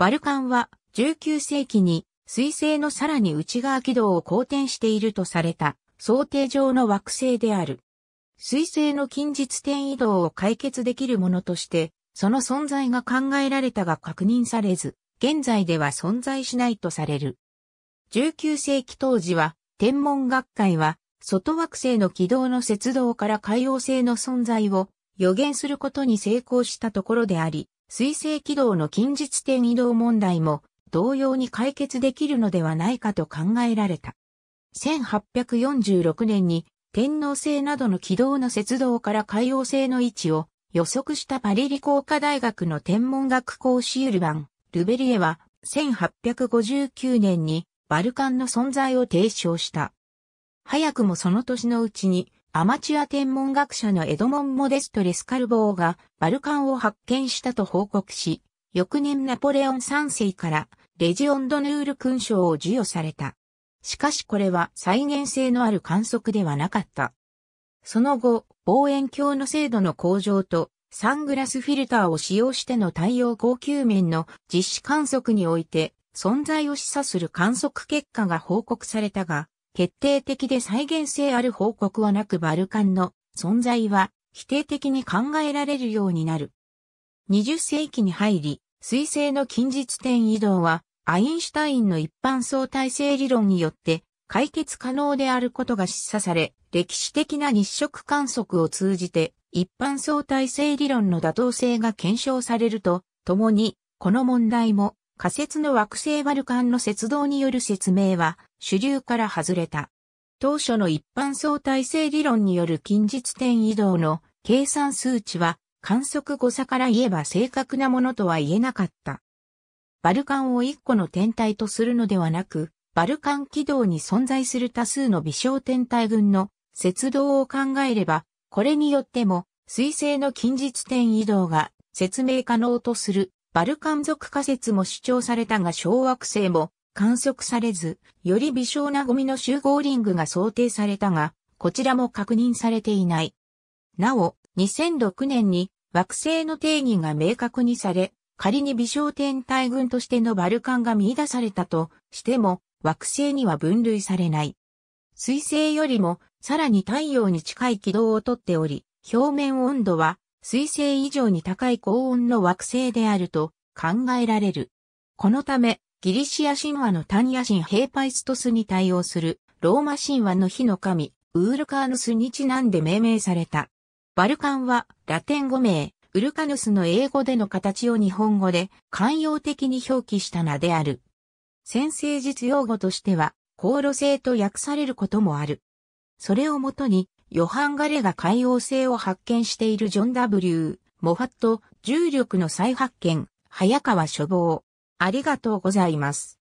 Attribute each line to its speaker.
Speaker 1: バルカンは19世紀に水星のさらに内側軌道を好転しているとされた想定上の惑星である。水星の近日点移動を解決できるものとして、その存在が考えられたが確認されず、現在では存在しないとされる。19世紀当時は、天文学会は、外惑星の軌道の接動から海洋星の存在を予言することに成功したところであり、水星軌道の近日点移動問題も同様に解決できるのではないかと考えられた。1846年に天皇星などの軌道の接道から海王星の位置を予測したパリ理工科大学の天文学講師ユルバン、ルベリエは1859年にバルカンの存在を提唱した。早くもその年のうちにアマチュア天文学者のエドモン・モデスト・レスカルボーがバルカンを発見したと報告し、翌年ナポレオン3世からレジオンドヌール勲章を授与された。しかしこれは再現性のある観測ではなかった。その後、望遠鏡の精度の向上とサングラスフィルターを使用しての太陽光球面の実施観測において存在を示唆する観測結果が報告されたが、決定的で再現性ある報告はなくバルカンの存在は否定的に考えられるようになる。20世紀に入り、水星の近日点移動はアインシュタインの一般相対性理論によって解決可能であることが示唆され、歴史的な日食観測を通じて一般相対性理論の妥当性が検証されると、ともに、この問題も仮説の惑星バルカンの雪道による説明は主流から外れた。当初の一般相対性理論による近日点移動の計算数値は観測誤差から言えば正確なものとは言えなかった。バルカンを一個の天体とするのではなく、バルカン軌道に存在する多数の微小天体群の雪動を考えれば、これによっても、水星の近日点移動が説明可能とするバルカン族仮説も主張されたが小惑星も観測されず、より微小なゴミの集合リングが想定されたが、こちらも確認されていない。なお、2006年に惑星の定義が明確にされ、仮に微小天体群としてのバルカンが見出されたとしても、惑星には分類されない。水星よりも、さらに太陽に近い軌道をとっており、表面温度は水星以上に高い高温の惑星であると考えられる。このため、ギリシア神話のタニア神ヘイパイストスに対応するローマ神話の火の神、ウールカーヌスにちなんで命名された。バルカンはラテン語名、ウルカヌスの英語での形を日本語で慣用的に表記した名である。先生実用語としては、航路性と訳されることもある。それをもとに、ヨハン・ガレが海王星を発見しているジョン・ W・ モファット、重力の再発見、早川処方。ありがとうございます。